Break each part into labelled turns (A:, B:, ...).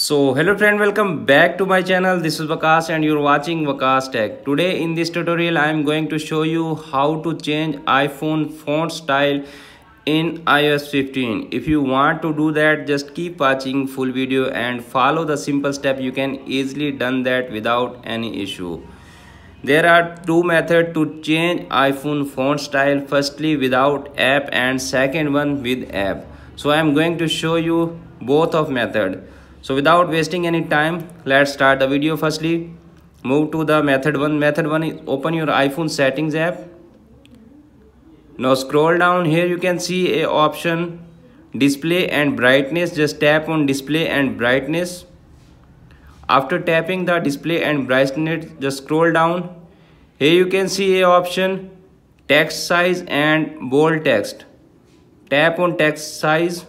A: So hello friend welcome back to my channel this is Vakas and you're watching Vakas Tech. Today in this tutorial I am going to show you how to change iPhone font style in iOS 15. If you want to do that just keep watching full video and follow the simple step you can easily done that without any issue. There are two methods to change iPhone font style firstly without app and second one with app. So I am going to show you both of method so without wasting any time let's start the video firstly move to the method one method one is open your iphone settings app now scroll down here you can see a option display and brightness just tap on display and brightness after tapping the display and brightness just scroll down here you can see a option text size and bold text tap on text size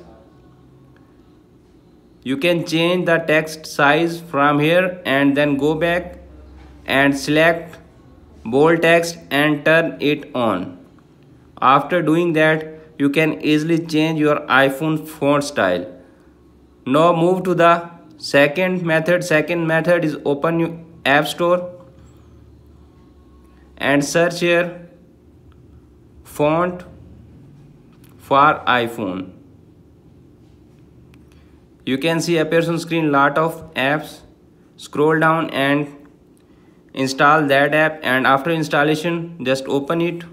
A: you can change the text size from here and then go back and select bold text and turn it on after doing that you can easily change your iphone font style now move to the second method second method is open your app store and search here font for iphone you can see appears on screen lot of apps scroll down and install that app and after installation just open it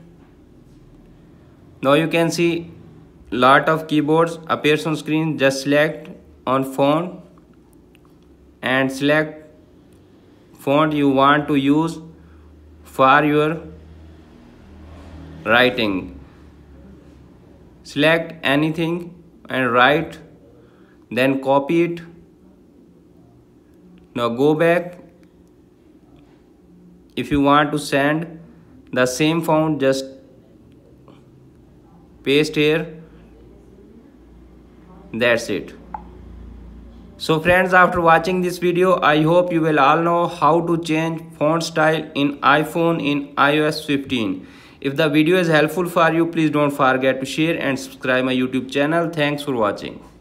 A: now you can see lot of keyboards appears on screen just select on phone and select font you want to use for your writing select anything and write then copy it now go back if you want to send the same font just paste here that's it so friends after watching this video i hope you will all know how to change font style in iphone in ios 15 if the video is helpful for you please don't forget to share and subscribe my youtube channel thanks for watching